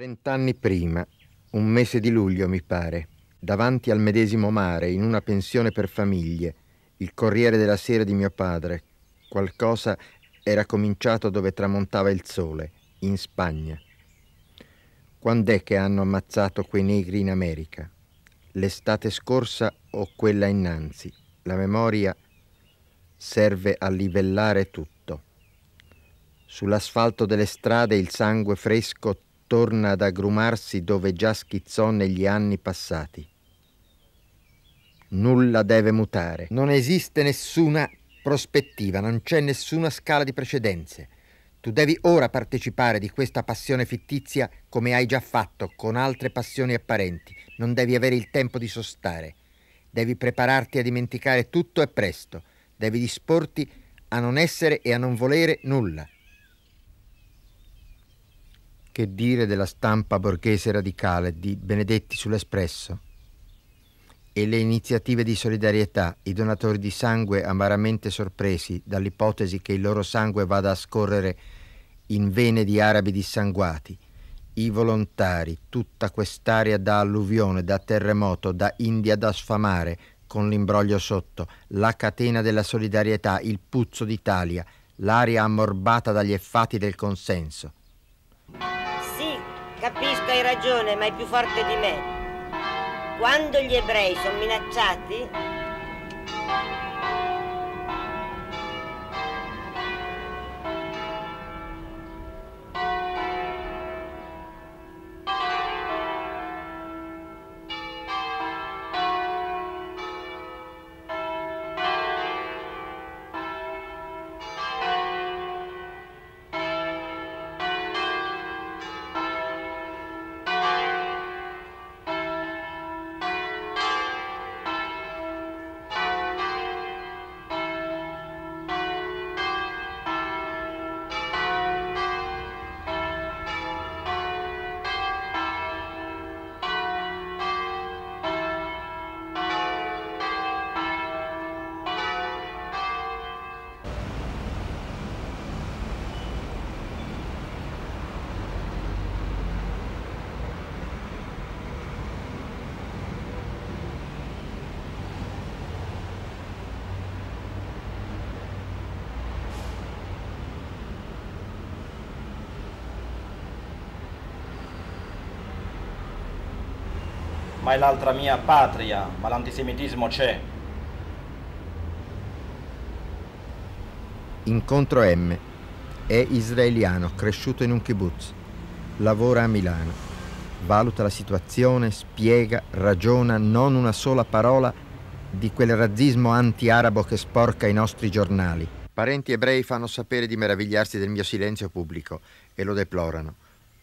Trent'anni prima, un mese di luglio mi pare, davanti al medesimo mare, in una pensione per famiglie, il Corriere della Sera di mio padre, qualcosa era cominciato dove tramontava il sole, in Spagna. Quand'è che hanno ammazzato quei negri in America? L'estate scorsa o quella innanzi? La memoria serve a livellare tutto. Sull'asfalto delle strade il sangue fresco torna ad agrumarsi dove già schizzò negli anni passati. Nulla deve mutare, non esiste nessuna prospettiva, non c'è nessuna scala di precedenze. Tu devi ora partecipare di questa passione fittizia come hai già fatto con altre passioni apparenti, non devi avere il tempo di sostare, devi prepararti a dimenticare tutto e presto, devi disporti a non essere e a non volere nulla. Che dire della stampa borghese radicale di Benedetti sull'Espresso? E le iniziative di solidarietà, i donatori di sangue amaramente sorpresi dall'ipotesi che il loro sangue vada a scorrere in vene di arabi dissanguati, i volontari, tutta quest'area da alluvione, da terremoto, da India da sfamare, con l'imbroglio sotto, la catena della solidarietà, il puzzo d'Italia, l'aria ammorbata dagli effati del consenso che hai ragione, ma è più forte di me. Quando gli ebrei sono minacciati, ma è l'altra mia patria, ma l'antisemitismo c'è. Incontro M. È israeliano, cresciuto in un kibbutz. Lavora a Milano. Valuta la situazione, spiega, ragiona, non una sola parola di quel razzismo anti-arabo che sporca i nostri giornali. Parenti ebrei fanno sapere di meravigliarsi del mio silenzio pubblico e lo deplorano.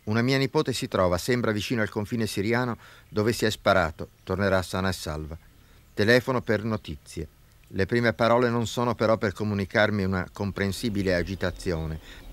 Una mia nipote si trova, sembra vicino al confine siriano dove si è sparato, tornerà sana e salva. Telefono per notizie. Le prime parole non sono però per comunicarmi una comprensibile agitazione,